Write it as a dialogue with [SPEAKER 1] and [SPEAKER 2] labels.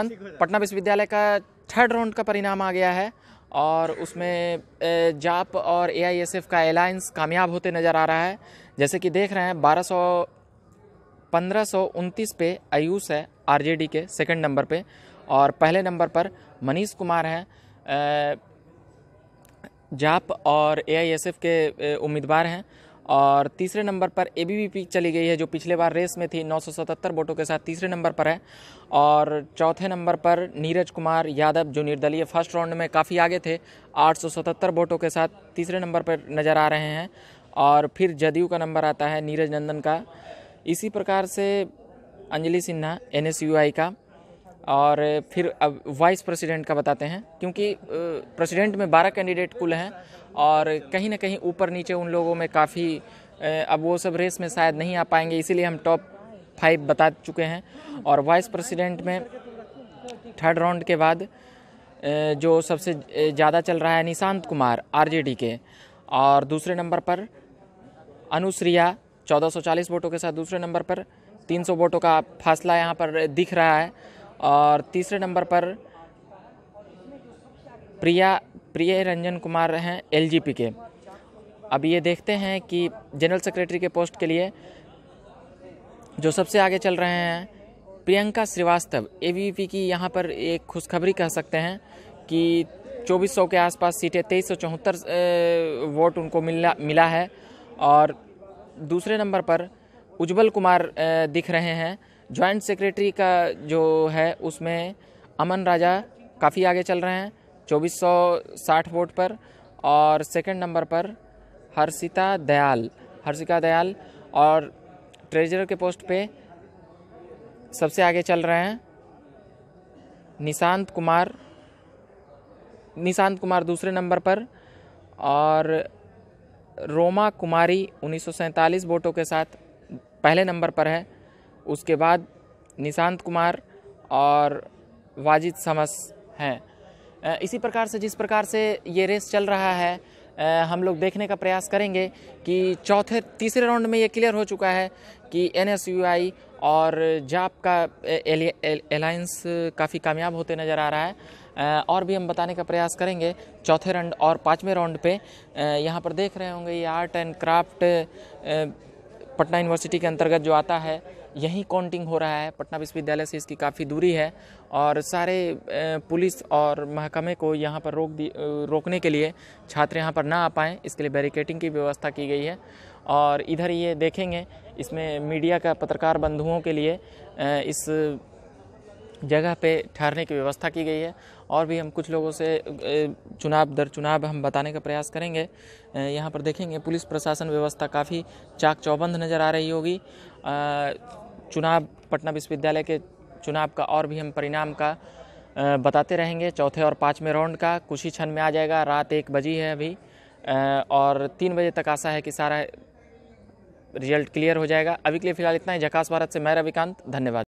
[SPEAKER 1] पटना विश्वविद्यालय का third round का परिणाम आ गया है और उसमें जाप और एआईएसएफ का अलायंस कामयाब होते नज़र आ रहा है जैसे कि देख रहे हैं बारह सौ पंद्रह सौ उनतीस पे आयुष है आरजेडी के सेकंड नंबर पे और पहले नंबर पर मनीष कुमार हैं जाप और एआईएसएफ के उम्मीदवार हैं और तीसरे नंबर पर ए बी चली गई है जो पिछले बार रेस में थी 977 वोटों के साथ तीसरे नंबर पर है और चौथे नंबर पर नीरज कुमार यादव जो निर्दलीय फर्स्ट राउंड में काफ़ी आगे थे 877 वोटों के साथ तीसरे नंबर पर नज़र आ रहे हैं और फिर जदयू का नंबर आता है नीरज नंदन का इसी प्रकार से अंजलि सिन्हा एन का और फिर अब वाइस प्रेसिडेंट का बताते हैं क्योंकि प्रेसिडेंट में बारह कैंडिडेट कुल हैं और कहीं ना कहीं ऊपर नीचे उन लोगों में काफ़ी अब वो सब रेस में शायद नहीं आ पाएंगे इसीलिए हम टॉप फाइव बता चुके हैं और वाइस प्रेसिडेंट में थर्ड राउंड के बाद जो सबसे ज़्यादा चल रहा है निशांत कुमार आरजेडी के और दूसरे नंबर पर अनुश्रिया 1440 वोटों के साथ दूसरे नंबर पर 300 वोटों का फासला यहाँ पर दिख रहा है और तीसरे नंबर पर प्रिया प्रिय रंजन कुमार हैं एल के अब ये देखते हैं कि जनरल सेक्रेटरी के पोस्ट के लिए जो सबसे आगे चल रहे हैं प्रियंका श्रीवास्तव ए की यहाँ पर एक खुशखबरी कह सकते हैं कि 2400 के आसपास सीटें तेईस सौ चौहत्तर वोट उनको मिला मिला है और दूसरे नंबर पर उज्जवल कुमार दिख रहे हैं ज्वाइंट सेक्रेटरी का जो है उसमें अमन राजा काफ़ी आगे चल रहे हैं 2460 वोट पर और सेकंड नंबर पर हर्षिता दयाल हर्षिका दयाल और ट्रेजरर के पोस्ट पे सबसे आगे चल रहे हैं निशांत कुमार निशांत कुमार दूसरे नंबर पर और रोमा कुमारी उन्नीस वोटों के साथ पहले नंबर पर है उसके बाद निशांत कुमार और वाजिद समस हैं इसी प्रकार से जिस प्रकार से ये रेस चल रहा है हम लोग देखने का प्रयास करेंगे कि चौथे तीसरे राउंड में ये क्लियर हो चुका है कि एन और जाप का अलायंस काफ़ी कामयाब होते नज़र आ रहा है और भी हम बताने का प्रयास करेंगे चौथे राउंड और पाँचवें राउंड पे यहाँ पर देख रहे होंगे ये art and craft Patna university के अंतर्गत जो आता है यहीं काउंटिंग हो रहा है पटना विश्वविद्यालय से इसकी काफ़ी दूरी है और सारे पुलिस और महकमे को यहाँ पर रोक दी रोकने के लिए छात्र यहाँ पर ना आ पाएँ इसके लिए बैरिकेटिंग की व्यवस्था की गई है और इधर ये देखेंगे इसमें मीडिया का पत्रकार बंधुओं के लिए इस जगह पे ठहरने की व्यवस्था की गई है और भी हम कुछ लोगों से चुनाव दर चुनाव हम बताने का प्रयास करेंगे यहाँ पर देखेंगे पुलिस प्रशासन व्यवस्था काफ़ी चाक चौबंद नज़र आ रही होगी चुनाव पटना विश्वविद्यालय के चुनाव का और भी हम परिणाम का बताते रहेंगे चौथे और पाँचवें राउंड का कुछ ही क्षण में आ जाएगा रात एक बजी है अभी और तीन बजे तक आशा है कि सारा रिजल्ट क्लियर हो जाएगा अभी के लिए फिलहाल इतना ही झकास भारत से मैं रविकांत धन्यवाद